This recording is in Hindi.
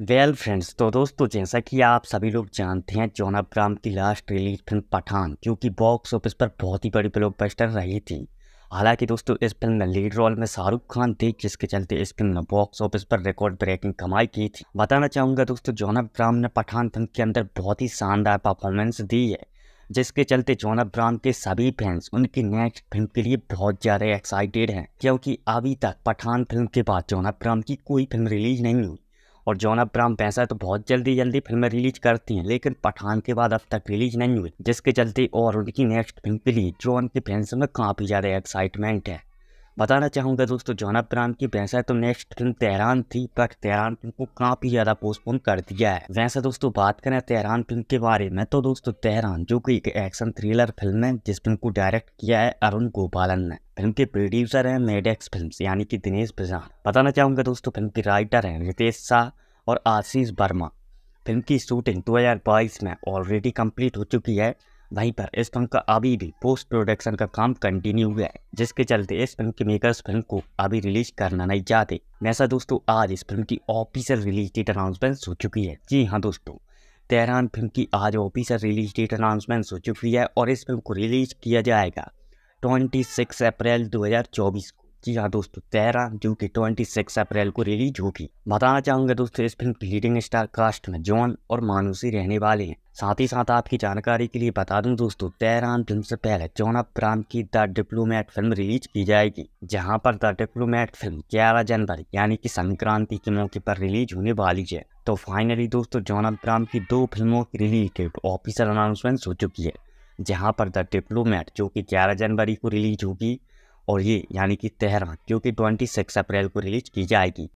वेल well फ्रेंड्स तो दोस्तों जैसा कि आप सभी लोग जानते हैं जॉन अब्राम की लास्ट रिलीज फिल्म पठान जो कि बॉक्स ऑफिस पर बहुत ही बड़ी बस्टर रही थी हालांकि दोस्तों इस फिल्म में लीड रोल में शाहरुख खान थे जिसके चलते इस फिल्म ने बॉक्स ऑफिस पर रिकॉर्ड ब्रेकिंग कमाई की थी बताना चाहूँगा दोस्तों जॉन अब्राम ने पठान फिल्म के अंदर बहुत ही शानदार परफॉर्मेंस दी है जिसके चलते जॉन अब्राम के सभी फैंस उनकी नेक्स्ट फिल्म के लिए बहुत ज़्यादा एक्साइटेड हैं क्योंकि अभी तक पठान फिल्म के बाद जॉन अब्राम की कोई फिल्म रिलीज नहीं हुई और जॉन अब्राम पैसा तो बहुत जल्दी जल्दी फिल्में रिलीज करती हैं लेकिन पठान के बाद अब तक रिलीज नहीं हुई जिसके चलते और उनकी नेक्स्ट फिल्म के लिए जॉन के फैंस में काफ़ी ज़्यादा एक्साइटमेंट है बताना चाहूँगा दोस्तों जॉन अब्राहम की वैसा तो नेक्स्ट फिल्म तेहरान थी बट तेहरान फिल्म को काफ़ी ज़्यादा पोस्टपोन कर दिया है वैसा दोस्तों बात करें तेहरान फिल्म के बारे में तो दोस्तों तेहरान जो कि एक एक्शन थ्रिलर फिल्म है जिस फिल्म को डायरेक्ट किया है अरुण गोपालन ने फिल्म के प्रोड्यूसर है मेडेक्स फिल्म यानी कि दिनेश प्रजान बताना चाहूँगा दोस्तों फिल्म के राइटर है रितेश शाह और आशीष वर्मा फिल्म की शूटिंग 2022 में ऑलरेडी कंप्लीट हो चुकी है वहीं पर इस फिल्म का अभी भी पोस्ट प्रोडक्शन का काम कंटिन्यू हुआ है जिसके चलते इस फिल्म के मेकर्स फिल्म को अभी रिलीज करना नहीं चाहते वैसा दोस्तों आज इस फिल्म की ऑफिशियल रिलीज डेट अनाउंसमेंट हो चुकी है जी हाँ दोस्तों तेहरान फिल्म की आज ऑफिशियल रिलीज डेट अनाउंसमेंट हो चुकी है और इस फिल्म को रिलीज किया जाएगा ट्वेंटी सिक्स अप्रैल दो को जी हाँ दोस्तों तेरा जो कि सिक्स अप्रैल को रिलीज होगी बताना चाहूंगा दोस्तों इस फिल्म की लीडिंग स्टार कास्ट में जॉन और मानुसी रहने वाले हैं साथ ही साथ आपकी जानकारी के लिए बता दूं दोस्तों तैरान फिल्म से पहले जॉन अब्राम की द डिप्लोमेट फिल्म रिलीज की जाएगी जहां पर द डिप्लोमेट फिल्म 11 जनवरी यानी कि संक्रांति के मौके पर रिलीज होने वाली है तो फाइनली दोस्तों जॉन अब्राम की दो फिल्मों की रिलीज डेट ऑफिसियल अनाउंसमेंट हो चुकी है जहाँ पर द डिप्लोमेट जो की ग्यारह जनवरी को रिलीज होगी और ये यानी कि तेहरान जो कि ट्वेंटी सिक्स अप्रैल को रिलीज की जाएगी